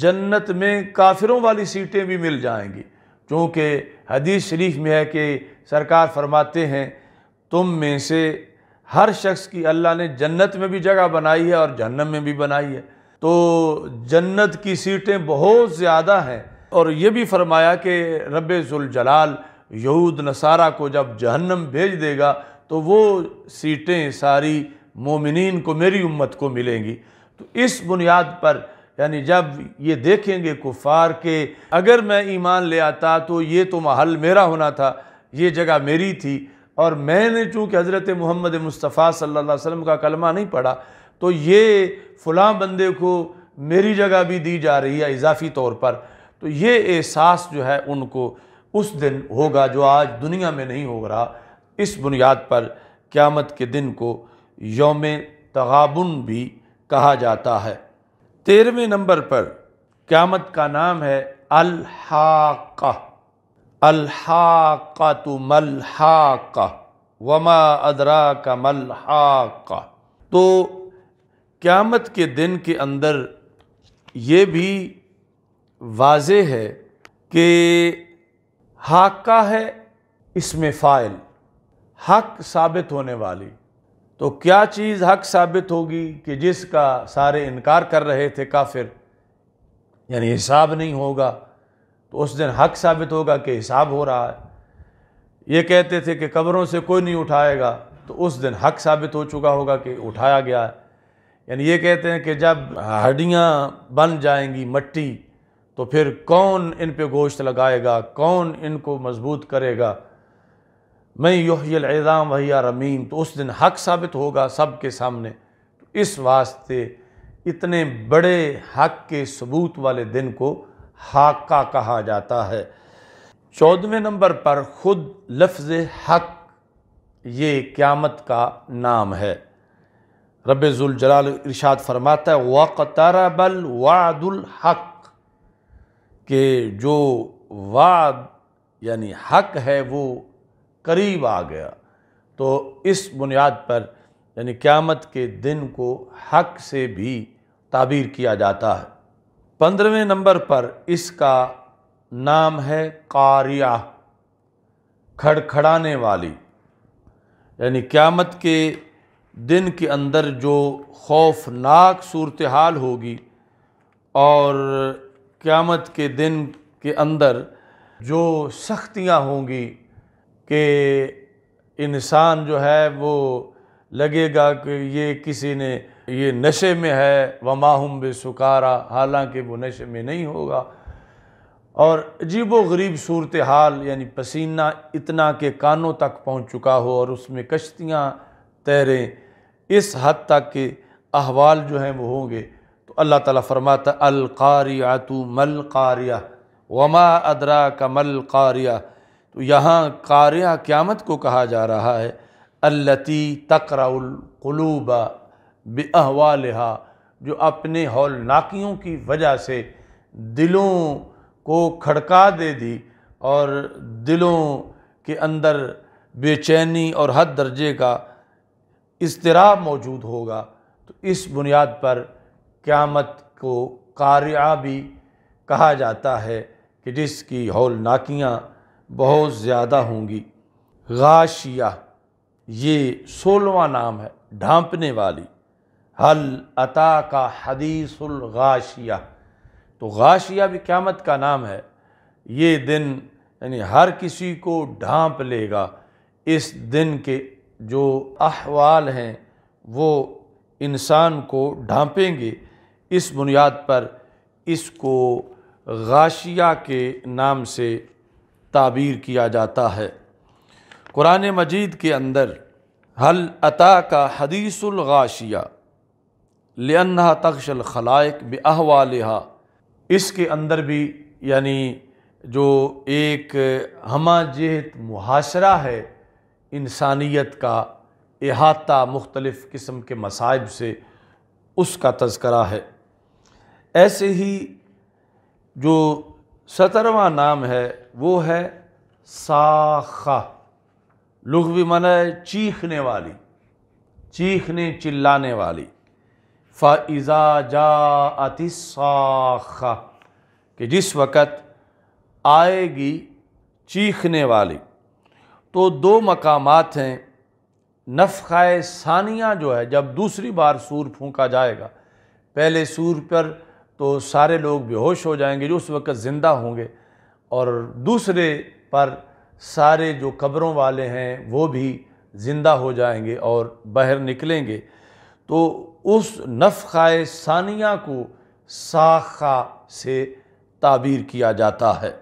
जन्नत में काफिरों वाली सीटें भी मिल जाएंगी क्योंकि हदीस शरीफ में है कि सरकार फरमाते हैं तुम में से हर शख्स की अल्लाह ने जन्नत में भी जगह बनाई है और जहन्नम में भी बनाई है तो जन्नत की सीटें बहुत ज़्यादा हैं और ये भी फरमाया कि रब यहूद नसारा को जब जहन्नम भेज देगा तो वो सीटें सारी मोमिन को मेरी उम्मत को मिलेंगी तो इस बुनियाद पर यानी जब ये देखेंगे कुफार के अगर मैं ईमान ले आता तो ये तो महल मेरा होना था ये जगह मेरी थी और मैंने चूँकि हज़रत मोहम्मद मुस्तफ़ा सल्ला वसम का कलमा नहीं पढ़ा तो ये फ़लाँ बंदे को मेरी जगह भी दी जा रही है इजाफी तौर पर तो ये एहसास जो है उनको उस दिन होगा जो आज दुनिया में नहीं हो रहा इस बुनियाद पर क़्यामत के दिन को योम तगाबन भी कहा जाता है तेरहवें नंबर पर क़्यामत का नाम है अल्हाका अल्हाका तो मल्हाका वमा अदरा का मल्हाका तो क़्यामत के दिन के अंदर ये भी वाज है कि हाका है इसमें फ़ाइल हक साबित होने वाली तो क्या चीज़ हक साबित होगी कि जिसका सारे इनकार कर रहे थे काफिर यानी हिसाब नहीं होगा तो उस दिन हक साबित होगा कि हिसाब हो रहा है ये कहते थे कि कब्रों से कोई नहीं उठाएगा तो उस दिन हक साबित हो चुका होगा कि उठाया गया है यानी ये कहते हैं कि जब हड्डियाँ बन जाएंगी मट्टी तो फिर कौन इन पे गोश्त लगाएगा कौन इनको मजबूत करेगा मैं योहल एज़ाम वहिया रमीम तो उस दिन हक साबित होगा सब के सामने तो इस वास्ते इतने बड़े हक के सबूत वाले दिन को हाका कहा जाता है चौदहवें नंबर पर ख़ुद लफ्ज़ हक ये क़्यामत का नाम है जलाल इरशाद फरमाता है बल वादुल हक के जो वाद यानी हक है वो करीब आ गया तो इस बुनियाद पर यानी क़्यामत के दिन को हक से भी ताबीर किया जाता है पंद्रहवें नंबर पर इसका नाम है कारिया खड़खड़ाने वाली यानी क़्यामत के दिन के अंदर जो खौफनाक सूरत हाल होगी और क़्यामत के दिन के अंदर जो सख्तियाँ होंगी कि इंसान जो है वो लगेगा कि ये किसी ने ये नशे में है व बे बेसुकारा हालांकि वो नशे में नहीं होगा और अजीब व गरीब सूरत हाल यानी पसीना इतना के कानों तक पहुंच चुका हो और उसमें कश्तियाँ तैरें इस हद तक के अहवाल जो हैं वो होंगे तो अल्लाह ताला फरमाता अल कारिया तू मल कारिया वमा अदरा का मल कारिया तो यहाँ कारिया क़्यामत को कहा जा रहा है अल्लती तकराउलूबा बहवालहा जो अपने हौलनाकियों की वजह से दिलों को खड़का दे दी और दिलों के अंदर बेचैनी और हद दर्जे का इसतरा मौजूद होगा तो इस बुनियाद पर क़्यामत को कारिया भी कहा जाता है कि जिसकी हौलनाकियाँ बहुत ज़्यादा होंगी गाशिया ये सोलवा नाम है ढांपने वाली हल अता का हदीसुल गाशिया तो गाशिया भी क़्यामत का नाम है ये दिन यानी हर किसी को ढांप लेगा इस दिन के जो अहवाल हैं वो इंसान को ढांपेंगे इस बुनियाद पर इसको गाशिया के नाम से ताबीर किया जाता है कुरान मजीद के अंदर हल अता का हदीसुलगाशिया लन्हा तखशल खलाइक बहवा इसके अंदर भी यानी जो एक हमाजहत मुहासरा है इंसानियत का अहाता मुख्तलफ़ किस्म के मसाइब से उसका तस्करा है ऐसे ही जो सतरवा नाम है वो है साखा लुघवी माना है चीखने वाली चीखने चिल्लाने वाली फ़ाइज़ा जा अति साखा कि जिस वक़्त आएगी चीखने वाली तो दो मकामात हैं नफ़ाए सानिया जो है जब दूसरी बार सूर फूंका जाएगा पहले सूर पर तो सारे लोग बेहोश हो जाएंगे जो उस वक़्त ज़िंदा होंगे और दूसरे पर सारे जो कब्रों वाले हैं वो भी ज़िंदा हो जाएंगे और बाहर निकलेंगे तो उस नफ़ाए सानिया को साखा से ताबीर किया जाता है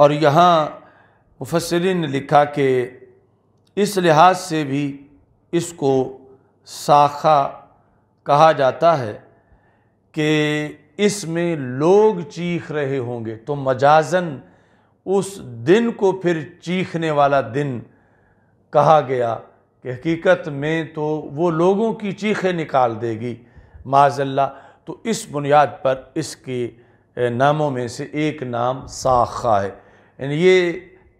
और यहाँ मुफसरीन ने लिखा कि इस लिहाज से भी इसको साखा कहा जाता है कि इसमें लोग चीख रहे होंगे तो मजाजन उस दिन को फिर चीखने वाला दिन कहा गया कि हकीकत में तो वो लोगों की चीखें निकाल देगी माजल्ला तो इस बुनियाद पर इसके नामों में से एक नाम साखा है यानी ये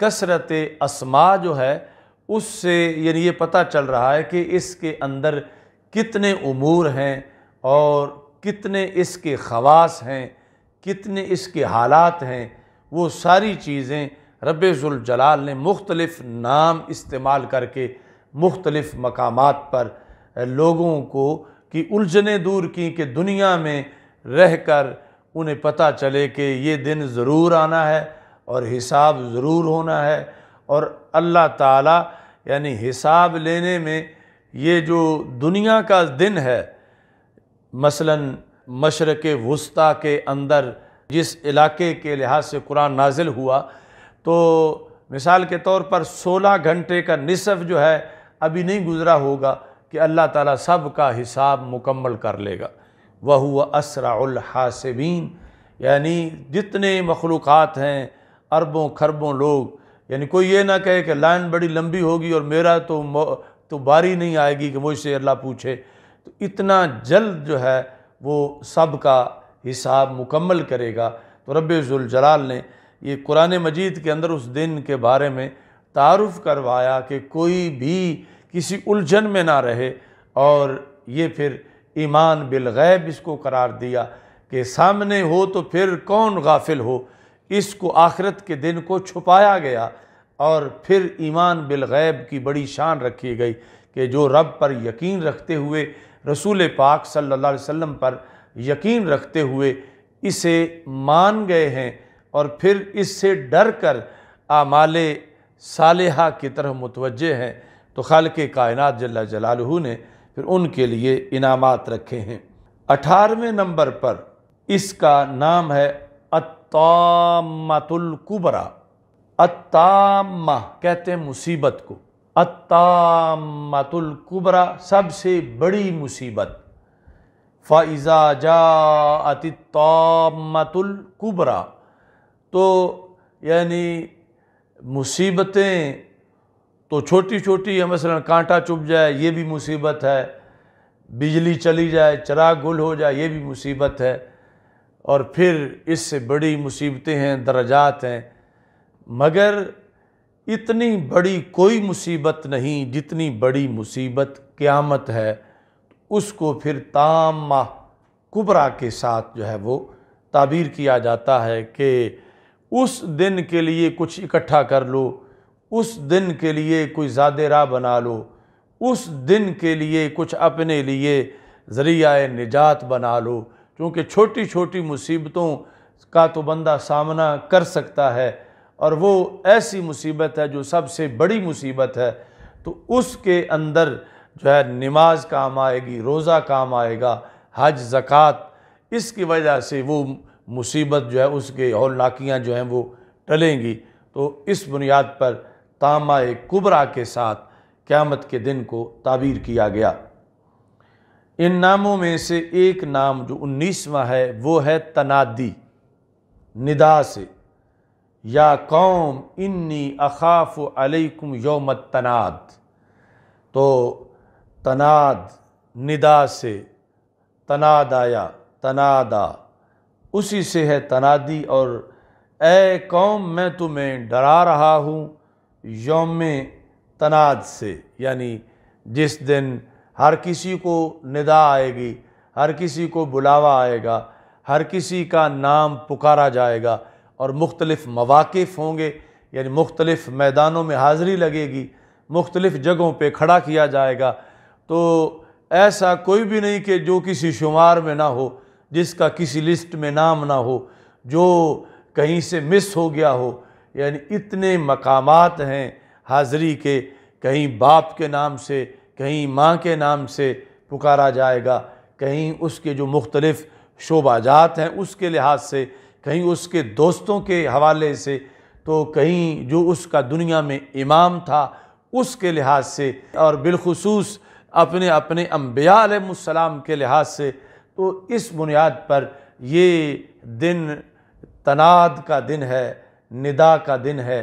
कसरत असमा जो है उससे यानी ये पता चल रहा है कि इसके अंदर कितने उमूर हैं और कितने इसके खवास हैं कितने इसके हालात हैं वो सारी चीज़ें रबाल ने मुख्तलफ़ नाम इस्तेमाल करके मुख्तलफ़ मकाम पर लोगों को कि उलझने दूर की कि दुनिया में रह कर उन्हें पता चले कि ये दिन ज़रूर आना है और हिसाब ज़रूर होना है और अल्लाह ताला यानी हिसाब लेने में ये जो दुनिया का दिन है मसलन मशरक़ वस्ती के अंदर जिस इलाके के लिहाज से कुरान नाजिल हुआ तो मिसाल के तौर पर 16 घंटे का निसफ जो है अभी नहीं गुज़रा होगा कि अल्लाह ताला सब का हिसाब मुकम्मल कर लेगा वह हुआ असराहासबीन यानी जितने मखलूक़ात हैं अरबों खरबों लोग यानी कोई ये ना कहे कि लाइन बड़ी लंबी होगी और मेरा तो तो बारी नहीं आएगी कि मुझसे अल्लाह पूछे तो इतना जल्द जो है वो सब का हिसाब मुकम्मल करेगा तो रबाल ने ये कुरान मजीद के अंदर उस दिन के बारे में तारफ़ करवाया कि कोई भी किसी उलझन में ना रहे और ये फिर ईमान बिलगैब इसको करार दिया कि सामने हो तो फिर कौन गाफिल हो इसको आखिरत के दिन को छुपाया गया और फिर ईमान बिलगैब की बड़ी शान रखी गई कि जो रब पर यकीन रखते हुए रसूल पाक सल्ला वम पर यकीन रखते हुए इसे मान गए हैं और फिर इससे डर कर आमाल साल की तरह मुतवजह हैं तो खाल के कायनत जल्ला जलालहू ने फिर उनके लिए इनामत रखे हैं अठारहवें नंबर पर इसका नाम है अत्तामतुल कुबरा कहते हैं मुसीबत को अत्तामतुल कुबरा सबसे बड़ी मुसीबत फ़ाइज़ा जा अतितामतुल कुबरा तो यानी मुसीबतें तो छोटी छोटी है मसलन कांटा चुप जाए ये भी मुसीबत है बिजली चली जाए चराग गुल हो जाए ये भी मुसीबत है और फिर इससे बड़ी मुसीबतें हैं दर्जात हैं मगर इतनी बड़ी कोई मुसीबत नहीं जितनी बड़ी मुसीबत क़्यामत है उसको फिर ताम कुबरा के साथ जो है वो ताबीर किया जाता है कि उस दिन के लिए कुछ इकट्ठा कर लो उस दिन के लिए कोई राह बना लो उस दिन के लिए कुछ अपने लिए ज़रिया निजात बना लो क्योंकि छोटी छोटी मुसीबतों का तो बंदा सामना कर सकता है और वो ऐसी मुसीबत है जो सबसे बड़ी मुसीबत है तो उसके अंदर जो है नमाज काम आएगी रोज़ा काम आएगा हज ज़क़़त इसकी वजह से वो मुसीबत जो है उसके और नाकियाँ जो हैं वो टलेंगी तो इस बुनियाद पर तामा कुबरा के साथ क़्यामत के दिन को ताबीर किया गया इन नामों में से एक नाम जो उन्नीसवा है वो है तनादी निदा से या कौम इन्नी अखाफ अलैकुम योम तनाद तो तनाद निदा से तनाद आया तनादा उसी से है तनादी और ए कौम मैं तुम्हें डरा रहा हूँ योम तनाद से यानी जिस दिन हर किसी को निदा आएगी हर किसी को बुलावा आएगा हर किसी का नाम पुकारा जाएगा और मुख्तलिफ़ मवाक़ होंगे यानी मुख्तलिफ़ मैदानों में हाज़िरी लगेगी मुख्तलिफ़ जगहों पर खड़ा किया जाएगा तो ऐसा कोई भी नहीं कि जो किसी शुमार में ना हो जिसका किसी लिस्ट में नाम ना हो जो कहीं से मिस हो गया हो यानी इतने मकाम हैं हाज़री के कहीं बाप के नाम से कहीं माँ के नाम से पुकारा जाएगा कहीं उसके जो मुख्तलिफ़ शोबाजात हैं उसके लिहाज से कहीं उसके दोस्तों के हवाले से तो कहीं जो उसका दुनिया में इमाम था उसके लिहाज से और बिलखसूस अपने अपने अम्बियालम के लिहाज से तो इस बुनियाद पर ये दिन तनाद का दिन है निदा का दिन है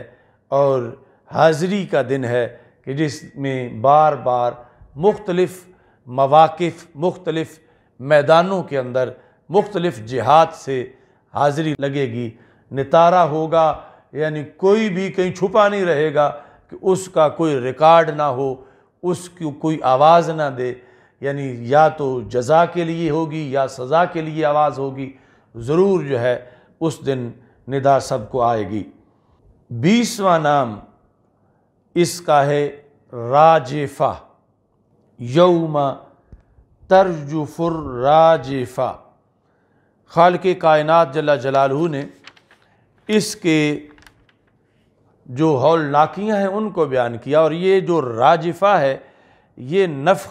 और हाज़री का दिन है कि जिसमें बार बार मुख्तलफ़ मवाकफ मुख्तलफ़ मैदानों के अंदर मुख्तलफ़ जिहाद से हाजिरी लगेगी नितारा होगा यानी कोई भी कहीं छुपा नहीं रहेगा कि उसका कोई रिकॉर्ड ना हो उसकी कोई आवाज़ ना दे यानी या तो जजा के लिए होगी या सज़ा के लिए आवाज़ होगी ज़रूर जो है उस दिन निदा सबको आएगी बीसवा नाम इसका है राजेफ़ा यौमा तर्जुफुर राजेफ़ा खाल के कायनत जला जलालू ने इसके जो हौल नाकियाँ हैं उनको बयान किया और ये जो राजिफ़ा है ये नफ़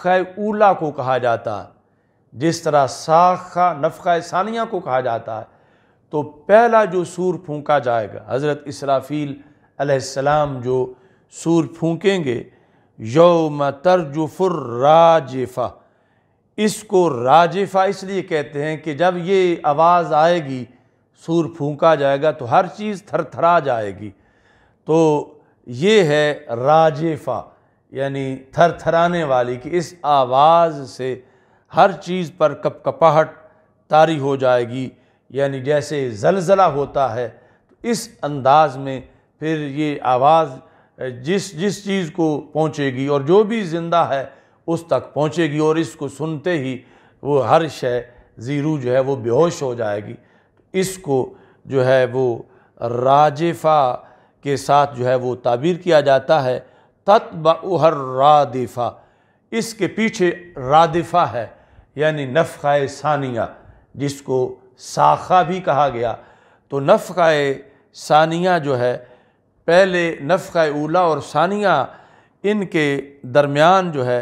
ऊला को कहा जाता है जिस तरह साखा नफ़ा सानिया को कहा जाता है तो पहला जो सूर फूका जाएगा हज़रत इसराफील अलैहिस्सलाम जो सूर फूकेंगे यौम तरजुफुर राजिफ़ा इसको राजिफा इसलिए कहते हैं कि जब ये आवाज़ आएगी सूर फूंका जाएगा तो हर चीज़ थरथरा जाएगी तो ये है राजिफा यानी थरथराने वाली कि इस आवाज़ से हर चीज़ पर कपकपाहट तारी हो जाएगी यानी जैसे जलजला होता है तो इस अंदाज में फिर ये आवाज़ जिस जिस चीज़ को पहुँचेगी और जो भी ज़िंदा है उस तक पहुँचेगी और इसको सुनते ही वो हर शय ज़ीरू जो है वो बेहोश हो जाएगी इसको जो है वो राजिफ़ा के साथ जो है वो ताबीर किया जाता है तत्बहर रादिफ़ा इसके पीछे रादिफ़ा है यानी नफ़ा सानिया जिसको साखा भी कहा गया तो नफ़ाए सानिया जो है पहले नफ़ा उला और सानिया इनके दरमियान जो है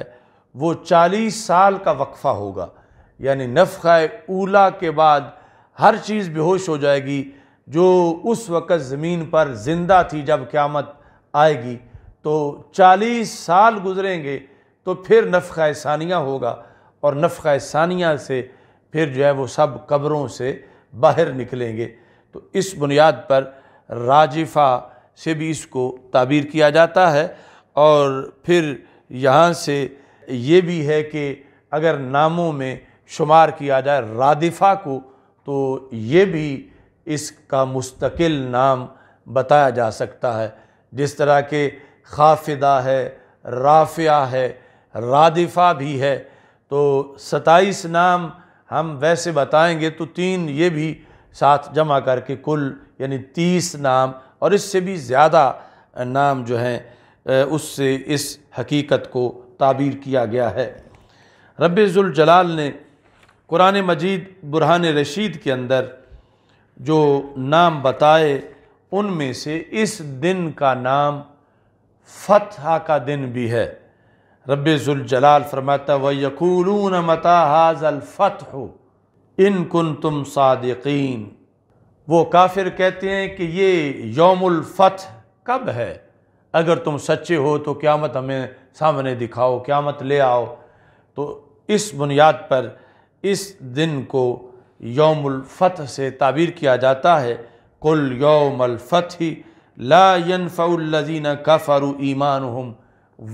वो चालीस साल का वक्फ़ा होगा यानी नफ़ा ऊला के बाद हर चीज़ बेहोश हो जाएगी जो उस वक़्त ज़मीन पर ज़िंदा थी जब क़्यामत आएगी तो चालीस साल गुजरेंगे तो फिर नफ़ा सानिया होगा और नफ़ा सानिया से फिर जो है वो सब कब्रों से बाहर निकलेंगे तो इस बुनियाद पर राजिफ़ा से भी इसको ताबीर किया जाता है और फिर यहाँ से ये भी है कि अगर नामों में शुमार किया जाए रादिफ़ा को तो ये भी इसका मुस्तकिल नाम बताया जा सकता है जिस तरह के खाफिदा है राफिया है रादिफ़ा भी है तो सताईस नाम हम वैसे बताएंगे तो तीन ये भी साथ जमा करके कुल यानी तीस नाम और इससे भी ज़्यादा नाम जो हैं उससे इस हकीकत को ताबीर किया गया है रबाल ने कुरान मजीद बुरहान रशीद के अंदर जो नाम बताए उनमें से इस दिन का नाम फतहा का दिन भी है रबाल फरमाता व यकूलून मता फतह इन कुन तुम सादकिन वो काफिर कहते हैं कि ये फतह कब है अगर तुम सच्चे हो तो क्या मत हमें सामने दिखाओ क्या मत ले आओ तो इस बुनियाद पर इस दिन को यौमफ़त से ताबीर किया जाता है कुल यौमलफ़ ही लायनफ़ीन कफ़रु ईमान हम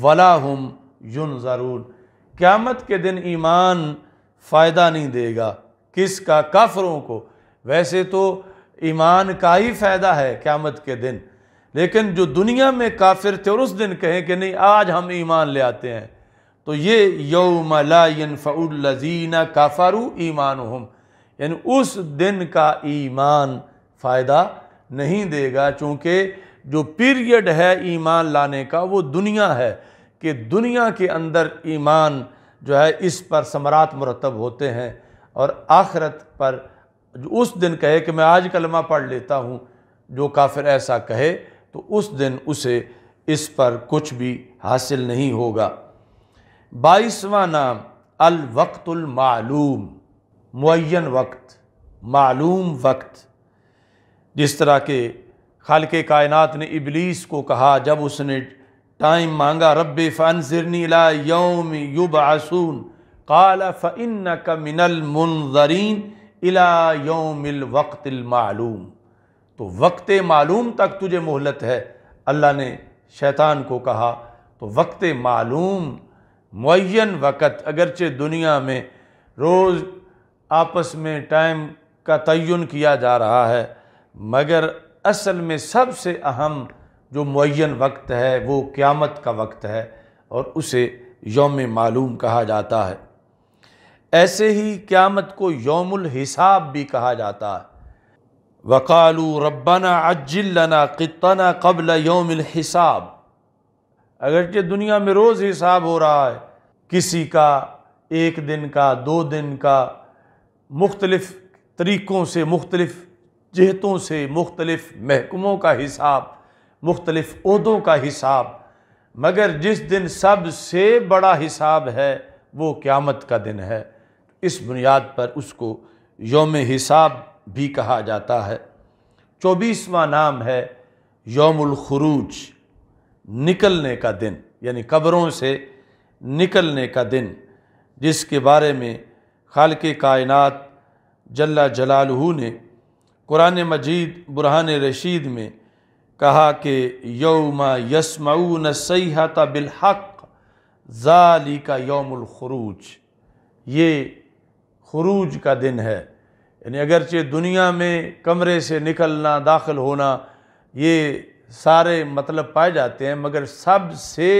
वला हम युन ज़रून क़्यामत के दिन ईमान फ़ायदा नहीं देगा किसका काफरों को वैसे तो ईमान का ही फ़ायदा है क़्यामत के दिन लेकिन जो दुनिया में काफिर थे और उस दिन कहें कि नहीं आज हम ईमान ले आते हैं तो ये यौम लायनफ़ीना काफ़ारू ईमान हम यानी उस दिन का ईमान फ़ायदा नहीं देगा चूँकि जो पीरियड है ईमान लाने का वो दुनिया है कि दुनिया के अंदर ईमान जो है इस पर समरात मरतब होते हैं और आखरत पर उस दिन कहे कि मैं आज कलमा पढ़ लेता हूँ जो काफिर ऐसा कहे तो उस दिन उसे इस पर कुछ भी हासिल नहीं होगा बाईसवा नाम मालूम मुन वक्त मालूम वक्त जिस तरह के खाल के कायनत ने इबलीस को कहा जब उसने टाइम मांगा रब फन ला योम युब आसून काला फ़िन का मिनल मुनजरीन इला योमिल वक्तमालूम तो वक्त मालूम तक तुझे मोहलत है अल्लाह ने शैतान को कहा तो वक्त मालूम मुन वक़्त अगरचे दुनिया में रोज़ आपस में टाइम का तयन किया जा रहा है मगर असल में सबसे अहम जो मुन वक्त है वो क़्यामत का वक्त है और उसे योम मालूम कहा जाता है ऐसे ही क़्यामत को योमुल हिसाब भी कहा जाता है वकालू रब्बाना अज्जिलना कितना कबल योम हिसाब अगरचे दुनिया में रोज़ हिसाब हो रहा है किसी का एक दिन का दो दिन का मुख्तलफ़ तरीक़ों से मुख्तलफ़ जहतों से मुख्तलफ़ महकमों का हिसाब मुख्तलफ़ अहदों का हिसाब मगर जिस दिन सबसे बड़ा हिसाब है वो क़्यामत का दिन है इस बुनियाद पर उसको योम हिसाब भी कहा जाता है चौबीसवा नाम है योमुल खुरूज निकलने का दिन यानी कब्रों से निकलने का दिन जिसके बारे में खाल के कायनत जल्ला जलालहू ने कुरान मजीद बुरहान रशीद में कहा कि यौमा न सैहत बिलहक ज़ाली का यौमुल ये खरूज का दिन है यानी अगरचे दुनिया में कमरे से निकलना दाखिल होना ये सारे मतलब पाए जाते हैं मगर सबसे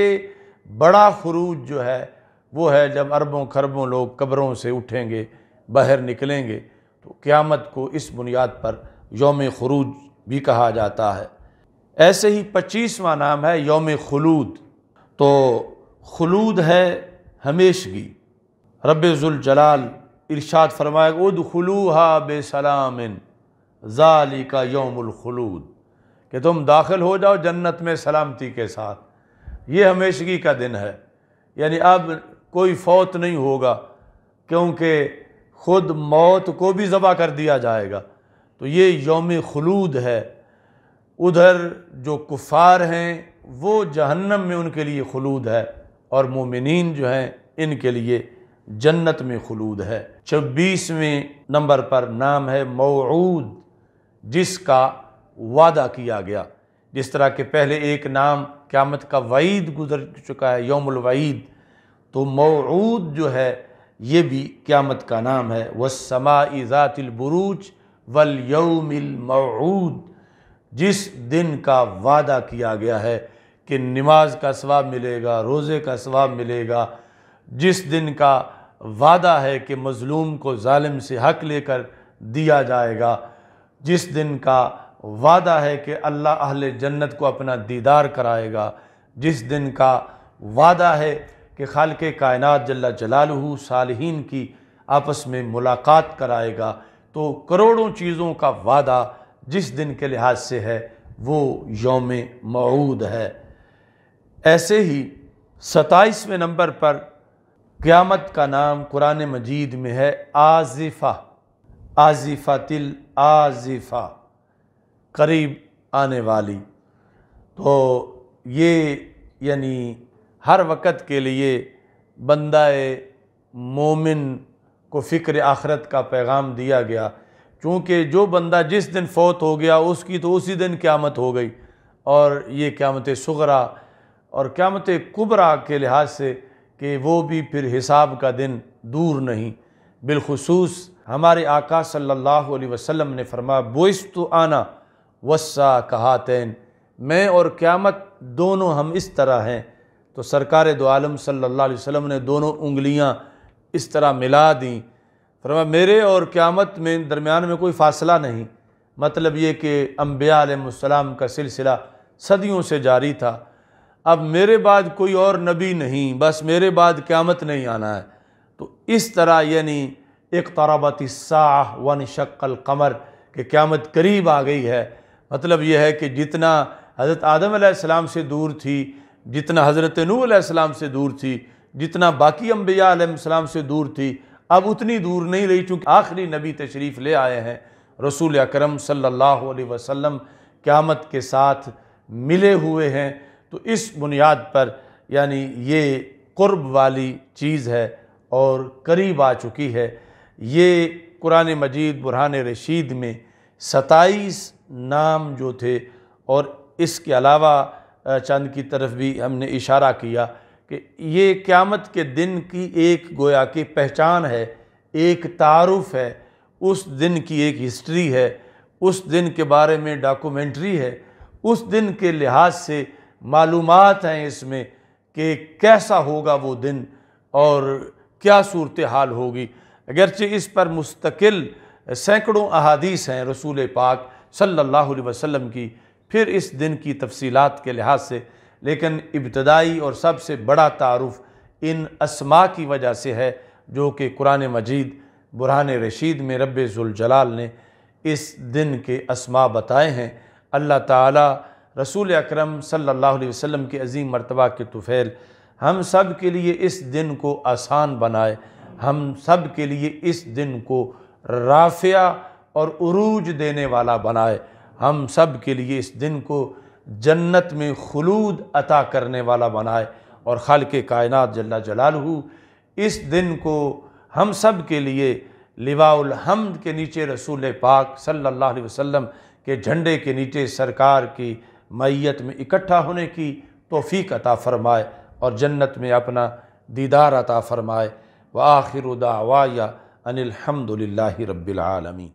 बड़ा खरूज जो है वो है जब अरबों खरबों लोग कब्रों से उठेंगे बाहर निकलेंगे तो क़्यामत को इस बुनियाद पर योम खरूज भी कहा जाता है ऐसे ही पच्चीसवा नाम है योम खलूद तो खलूद है हमेशगी रब्ज़ुलजलाल इर्शाद फरमाया उद खलूहा बेसलाम ज़ाली का यौमखलूद कि तुम दाखिल हो जाओ जन्नत में सलामती के साथ ये हमेशगी का दिन है यानी अब कोई फौत नहीं होगा क्योंकि ख़ुद मौत को भी ज़बा कर दिया जाएगा तो ये योम खलूद है उधर जो कुफ़ार हैं वो जहन्नम में उनके लिए खलूद है और मोमिन जो हैं इनके लिए जन्नत में खलूद है छब्बीसवें नंबर पर नाम है मऊद जिसका वादा किया गया जिस तरह के पहले एक नाम क़्यामत का वईद गुजर चुका है यौमलवईद तो मऊद जो है ये भी क़्यामत का नाम है वह समा ज़ातिलबरूज वल मऊद जिस दिन का वादा किया गया है कि नमाज का स्वाब मिलेगा रोज़े का स्वाब मिलेगा जिस दिन का वादा है कि मज़लूम को ालिम से हक लेकर दिया जाएगा जिस दिन का वादा है कि अल्लाह अहल जन्नत को अपना दीदार कराएगा जिस दिन का वादा है कि खाल के कायनत जल्ला जलालहू सालहीन की आपस में मुलाकात कराएगा तो करोड़ों चीज़ों का वादा जिस दिन के लिहाज से है वो योम मऊद है ऐसे ही सताईसवें नंबर पर क़्यामत का नाम कुरान मजीद में है आजिफ़ा आजिफ़ा तिल आजिफ़ा करीब आने वाली तो ये यानी हर वक़्त के लिए बंदा मोमिन को फ़िक्र आखरत का पैगाम दिया गया चूँकि जो बंदा जिस दिन फौत हो गया उसकी तो उसी दिन क़्यामत हो गई और ये क़्यामत शगरा और क़्यामत कुबरा के लिहाज से कि वो भी फिर हिसाब का दिन दूर नहीं बिलखसूस हमारे आका सल्लल्लाहु अलैहि वसल्लम ने फरमाया बोइस तो आना वसा कहा तैन मैं और क़्यामत दोनों हम इस तरह हैं तो सरकार दो आलम सल्लल्लाहु अलैहि वसल्लम ने दोनों उंगलियां इस तरह मिला दी फरमा मेरे और क़्यामत में दरमियान में कोई फ़ासला नहीं मतलब ये कि अम्बिया का सिलसिला सदियों से जारी था अब मेरे बाद कोई और नबी नहीं बस मेरे बाद क़्यामत नहीं आना है तो इस तरह यानी एक तराबती साह वन शक्ल कमर के क़्यामत करीब आ गई है मतलब यह है कि जितना हज़रत आदम से दूर थी जितना हज़रत नूसम से दूर थी जितना बाकी अम्बियाम से दूर थी अब उतनी दूर नहीं रही चूँकि आखिरी नबी तशरीफ़ ले आए हैं रसूल अकरम सल्लल्लाहु अलैहि वसल्लम क़्यामत के साथ मिले हुए हैं तो इस बुनियाद पर यानी ये कुर्ब वाली चीज़ है और करीब आ चुकी है ये कुरान मजीद बुरहान रशीद में सताईस नाम जो थे और इसके अलावा चंद की तरफ भी हमने इशारा किया कि ये क़्यामत के दिन की एक गोया की पहचान है एक तारुफ है उस दिन की एक हिस्ट्री है उस दिन के बारे में डॉक्यूमेंट्री है उस दिन के लिहाज से मालूम हैं इसमें कि कैसा होगा वो दिन और क्या सूरत हाल होगी अगरचे इस पर मुस्तकिल सैकड़ों अहादीस हैं रसूल पाक सल्लल्लाहु अलैहि वसल्लम की फिर इस दिन की तफसीलात के लिहाज से लेकिन इब्तदाई और सबसे बड़ा तारफ़ इन असमा की वजह से है जो कि कुरान मजीद बुरहान रशीद में रब जुलजलाल ने इस दिन के असमा बताए हैं अल्लाह ताला रसूल अकरम सल्लल्लाहु अलैहि वसल्लम के अजीम मरतबा के तुफ़ैल हम सब के लिए इस दिन को आसान बनाए हम सब के लिए इस दिन को राफिया और अरूज देने वाला बनाए हम सब के लिए इस दिन को जन्नत में खलूद अता करने वाला बनाए और खल के कायनत जल्ला जलालहू इस दिन को हम सब के लिए लिवाउल हमद के नीचे रसूल पाक सल्लल्लाहु अलैहि वसल्लम के झंडे के नीचे सरकार की मैत में इकट्ठा होने की तोफ़ी अता फ़रमाए और जन्नत में अपना दीदार अता फ़रमाए व आखिर दावा या अनिलहमदिल्ला रबालमी